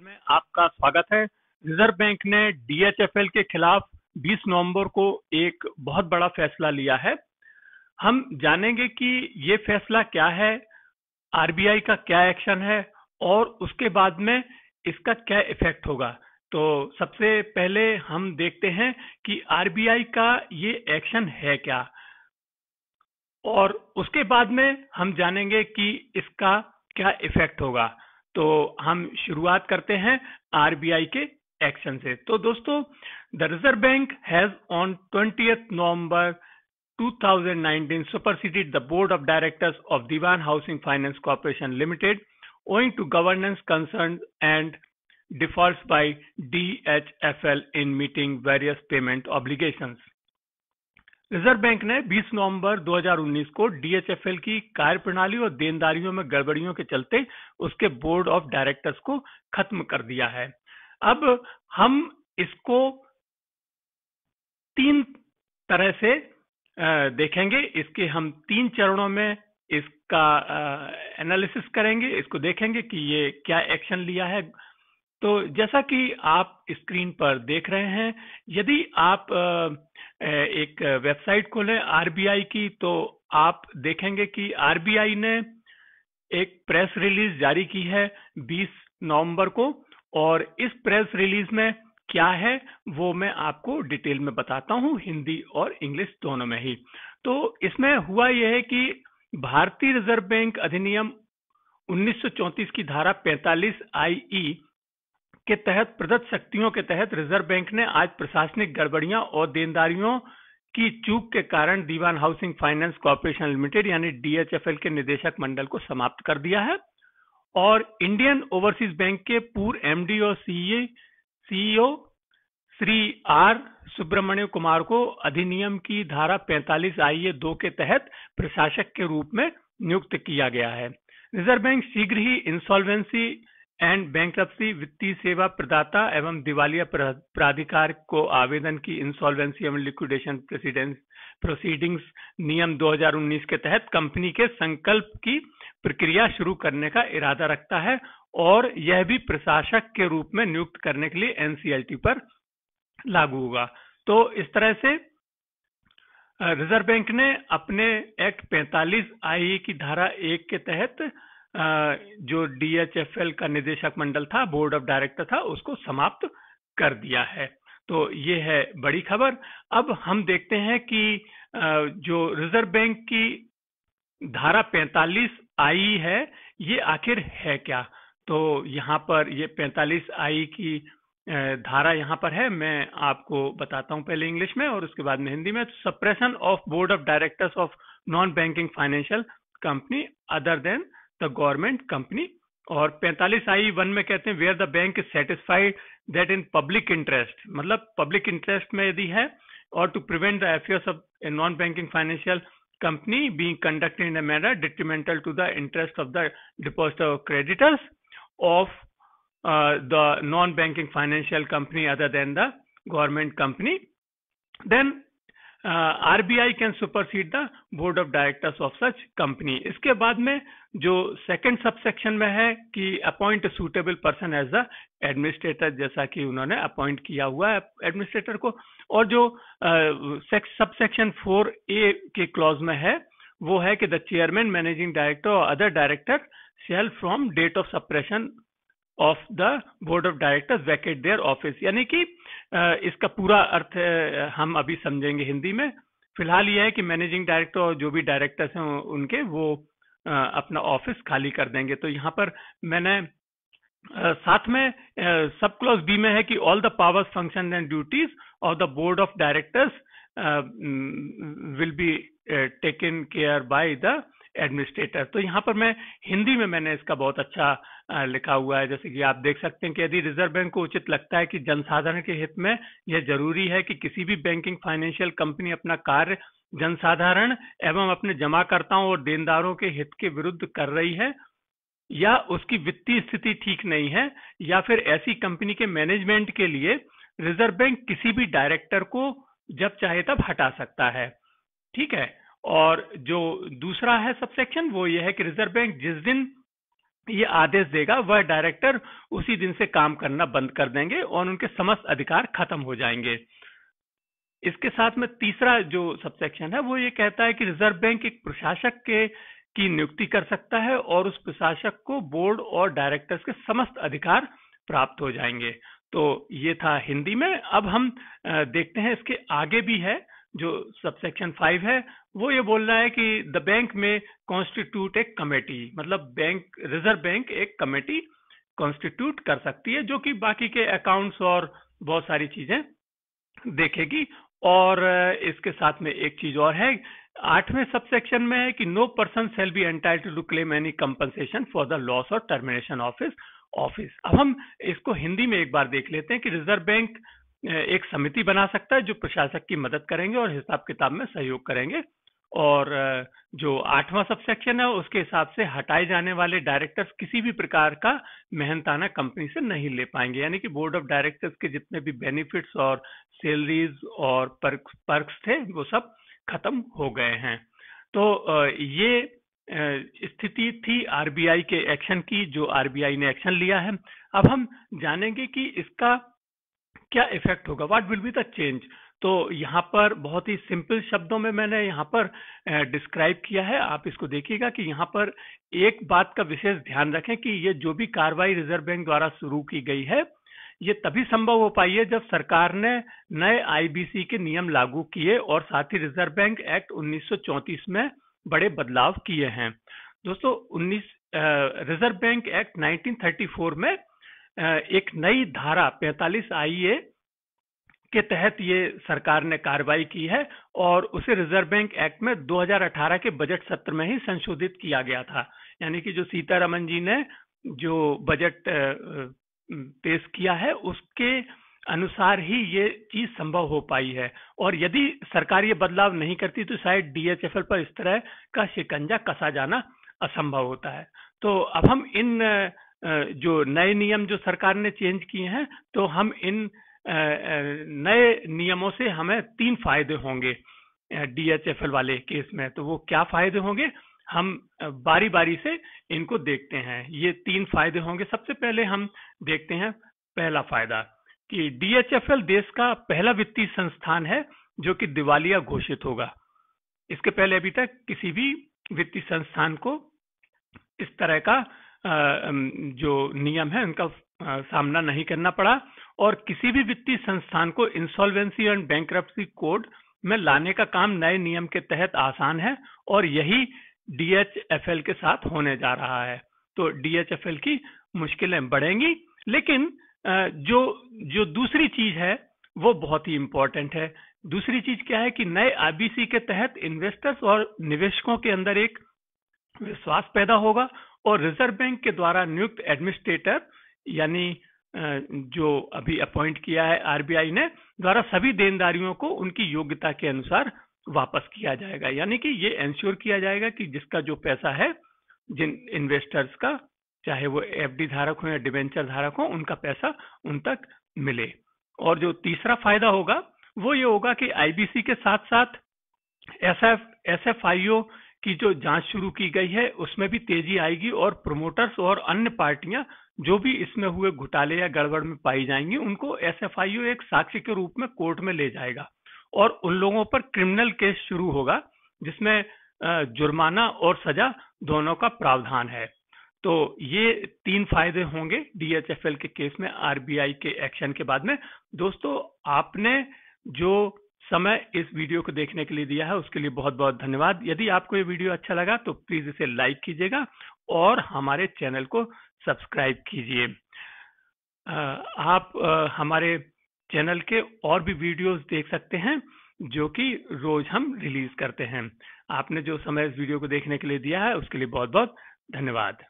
Capital में आपका स्वागत है रिजर्व बैंक ने डीएचएफएल के खिलाफ 20 नवंबर को एक बहुत बड़ा फैसला लिया है हम जानेंगे कि ये फैसला क्या है आरबीआई का क्या एक्शन है और उसके बाद में इसका क्या इफेक्ट होगा तो सबसे पहले हम देखते हैं कि आरबीआई का ये एक्शन है क्या और उसके बाद में हम जानेंगे कि इसका क्या इफेक्ट होगा तो हम शुरुआत करते हैं आरबीआई के एक्शन से तो दोस्तों the Reserve Bank has on twenty November 2019 superseded the board of directors of Divan Housing Finance Corporation Limited owing to governance concerns and defaults by DHFL in meeting various payment obligations. Reserve Bank ने 20 नवंबर 2019 को DHFL की कार्यप्रणाली और देनदारियों में गड़बड़ियों के चलते उसके बोर्ड ऑफ डायरेक्टर्स को खत्म कर दिया है अब हम इसको तीन तरह से देखेंगे इसके हम तीन चरणों में इसका एनालिसिस करेंगे इसको देखेंगे कि ये क्या एक्शन लिया है तो जैसा कि आप स्क्रीन पर देख रहे हैं यदि आप एक वेबसाइट खोलें आरबीआई की तो आप देखेंगे कि आरबीआई ने एक प्रेस रिलीज जारी की है 20 नवंबर को और इस प्रेस रिलीज में क्या है वो मैं आपको डिटेल में बताता हूँ हिंदी और इंग्लिश दोनों में ही तो इसमें हुआ यह है कि भारतीय रिजर्व बैंक अधिनियम 1934 की धारा 45 आईई के तहत प्रदत्त शक्तियों के तहत रिजर्व बैंक ने आज प्रशासनिक गड़बड़ियां और देनदारियों की चूक के कारण Dewan Housing Finance Corporation Limited यानी डीएचएफएल के निदेशक मंडल को समाप्त कर दिया है और इंडियन ओवरसीज बैंक के पूर्व एमडी और CA CEO Shri R Subramanya Kumar को अधिनियम की धारा 45 ए दो के तहत प्रशासक के रूप में नियुक्त किया गया है रिजर्व बैंक शीघ्र ही इंसॉल्वेंसी एंड बैंक वित्तीय सेवा प्रदाता एवं दिवालिया प्राधिकार को आवेदन की इंसॉल्वेंसी एवं लिक्विडेशन प्रोसीडिंग्स नियम 2019 के तहत कंपनी के संकल्प की प्रक्रिया शुरू करने का इरादा रखता है और यह भी प्रशासक के रूप में नियुक्त करने के लिए एनसीएलटी पर लागू होगा तो इस तरह से रिजर्व बैंक ने अपने एक्ट 45 आई की धारा एक के तहत जो डीएचएफएल का निदेशक मंडल था बोर्ड ऑफ डायरेक्टर था उसको समाप्त कर दिया है तो ये है बड़ी खबर अब हम देखते हैं कि जो रिजर्व बैंक की धारा 45 आई है ये आखिर है क्या तो यहाँ पर ये 45 आई की धारा यहाँ पर है मैं आपको बताता हूँ पहले इंग्लिश में और उसके बाद में हिंदी में suppression of board of directors of non banking financial company other than the government company और पैंतालीस आई वन में कहते हैं where the bank is satisfied that in public interest मतलब पब्लिक इंटरेस्ट में यदि है और to prevent the affairs of a non banking financial company being conducted in a manner detrimental to the interest of the depositor creditors of the non banking financial company other than the government company then RBI can supersede the board of directors directors of such इसके बाद में जो second subsection में है कि appoint suitable person as the administrator जैसा कि उन्होंने अपॉइंट किया हुआ है एडमिनिस्ट्रेटर को और जो सबसेक्शन फोर ए के क्लॉज में है वो है कि द चेयरमैन मैनेजिंग डायरेक्टर और other director shall from date of suppression of the board of directors vacate their office यानी कि इसका पूरा अर्थ हम अभी समझेंगे हिंदी में फिलहाल यह है कि मैनेजिंग डायरेक्टर और जो भी डायरेक्टर्स हैं उनके वो अपना ऑफिस खाली कर देंगे तो यहाँ पर मैंने साथ में सब क्लॉज बी में है कि all the powers function and duties of the board of directors will be taken care by the administrator तो यहाँ पर मैं हिंदी में मैंने इसका बहुत अच्छा लिखा हुआ है जैसे कि आप देख सकते हैं कि यदि रिजर्व बैंक को उचित लगता है कि जनसाधारण के हित में यह जरूरी है कि किसी भी बैंकिंग फाइनेंशियल कंपनी अपना कार्य जनसाधारण एवं अपने जमाकर्ताओं और देनदारों के हित के विरुद्ध कर रही है या उसकी वित्तीय स्थिति ठीक नहीं है या फिर ऐसी कंपनी के मैनेजमेंट के लिए रिजर्व बैंक किसी भी डायरेक्टर को जब चाहे तब हटा सकता है ठीक है और जो दूसरा है सबसेक्शन वो ये है कि रिजर्व बैंक जिस दिन ये आदेश देगा वह डायरेक्टर उसी दिन से काम करना बंद कर देंगे और उनके समस्त अधिकार खत्म हो जाएंगे इसके साथ में तीसरा जो सबसेक्शन है वो ये कहता है कि रिजर्व बैंक एक प्रशासक के की नियुक्ति कर सकता है और उस प्रशासक को बोर्ड और डायरेक्टर्स के समस्त अधिकार प्राप्त हो जाएंगे तो ये था हिंदी में अब हम देखते हैं इसके आगे भी है जो सबसेक्शन फाइव है वो ये बोल रहा है कि द बैंक में कॉन्स्टिट्यूट एक कमेटी मतलब बैंक रिजर्व बैंक एक कमेटी कॉन्स्टिट्यूट कर सकती है जो कि बाकी के अकाउंट्स और बहुत सारी चीजें देखेगी और इसके साथ में एक चीज और है आठवें सबसेक्शन में है कि no person shall be entitled to claim any compensation for the loss or termination office office अब हम इसको हिंदी में एक बार देख लेते हैं कि रिजर्व बैंक एक समिति बना सकता है जो प्रशासक की मदद करेंगे और हिसाब किताब में सहयोग करेंगे और जो आठवां सबसेक्शन है उसके हिसाब से हटाए जाने वाले डायरेक्टर्स किसी भी प्रकार का मेहनताना कंपनी से नहीं ले पाएंगे यानी कि बोर्ड ऑफ डायरेक्टर्स के जितने भी बेनिफिट्स और सैलरीज और पर्क्स थे वो सब खत्म हो गए हैं तो ये स्थिति थी आरबीआई के एक्शन की जो आरबीआई ने एक्शन लिया है अब हम जानेंगे कि इसका क्या इफेक्ट होगा what will be the change तो यहाँ पर बहुत ही सिंपल शब्दों में मैंने यहाँ पर डिस्क्राइब किया है आप इसको देखिएगा कि यहाँ पर एक बात का विशेष ध्यान रखें कि ये जो भी कार्रवाई रिजर्व बैंक द्वारा शुरू की गई है ये तभी संभव हो पाई है जब सरकार ने नए आईबीसी के नियम लागू किए और साथ ही रिजर्व बैंक एक्ट उन्नीस में बड़े बदलाव किए हैं दोस्तों उन्नीस रिजर्व बैंक एक्ट नाइनटीन में एक नई धारा 45 ए के तहत ये सरकार ने कार्रवाई की है और उसे रिजर्व बैंक एक्ट में 2018 के बजट सत्र में ही संशोधित किया गया था यानी कि जो सीतारमन जी ने जो बजट पेश किया है उसके अनुसार ही ये चीज संभव हो पाई है और यदि सरकार ये बदलाव नहीं करती तो शायद डीएचएफएल पर इस तरह का शिकंजा कसा जाना असंभव होता है तो अब हम इन जो नए नियम जो सरकार ने चेंज किए हैं तो हम इन नए नियमों से हमें तीन फायदे होंगे डीएचएफएल वाले केस में तो वो क्या फायदे होंगे हम बारी बारी से इनको देखते हैं ये तीन फायदे होंगे सबसे पहले हम देखते हैं पहला फायदा कि डीएचएफएल देश का पहला वित्तीय संस्थान है जो कि दिवालिया घोषित होगा इसके पहले अभी तक किसी भी वित्तीय संस्थान को इस तरह का जो नियम है उनका सामना नहीं करना पड़ा और किसी भी वित्तीय संस्थान को इंसॉल्वेंसी एंड बैंक कोड में लाने का काम नए नियम के तहत आसान है और यही डीएचएफएल के साथ होने जा रहा है तो डीएचएफएल की मुश्किलें बढ़ेंगी लेकिन जो जो दूसरी चीज है वो बहुत ही इंपॉर्टेंट है दूसरी चीज क्या है कि नए आईबीसी के तहत इन्वेस्टर्स और निवेशकों के अंदर एक विश्वास पैदा होगा और रिजर्व बैंक के द्वारा नियुक्त एडमिनिस्ट्रेटर यानी जो अभी अपॉइंट किया है आरबीआई ने द्वारा सभी देनदारियों को उनकी योग्यता के अनुसार वापस किया जाएगा यानी कि ये इंश्योर किया जाएगा कि जिसका जो पैसा है जिन इन्वेस्टर्स का चाहे वो एफडी धारक हो या डिवेंचर धारक हो उनका पैसा उन तक मिले और जो तीसरा फायदा होगा वो ये होगा कि आईबीसी के साथ साथ S F S F I O की जो जांच शुरू की गई है उसमें भी तेजी आएगी और प्रमोटर्स और अन्य पार्टियां जो भी इसमें हुए घोटाले या गड़बड़ में पाई जाएंगी उनको एसएफआईयू एक साक्षी के रूप में कोर्ट में ले जाएगा और उन लोगों पर क्रिमिनल केस शुरू होगा जिसमें जुर्माना और सजा दोनों का प्रावधान है तो ये तीन फायदे होंगे डीएचएफएल के केस में आरबीआई के एक्शन के बाद में दोस्तों आपने जो समय इस वीडियो को देखने के लिए दिया है उसके लिए बहुत बहुत धन्यवाद यदि आपको ये वीडियो अच्छा लगा तो प्लीज इसे लाइक कीजिएगा और हमारे चैनल को सब्सक्राइब कीजिए आप हमारे चैनल के और भी वीडियोस देख सकते हैं जो कि रोज हम रिलीज करते हैं आपने जो समय इस वीडियो को देखने के लिए दिया है उसके लिए बहुत बहुत धन्यवाद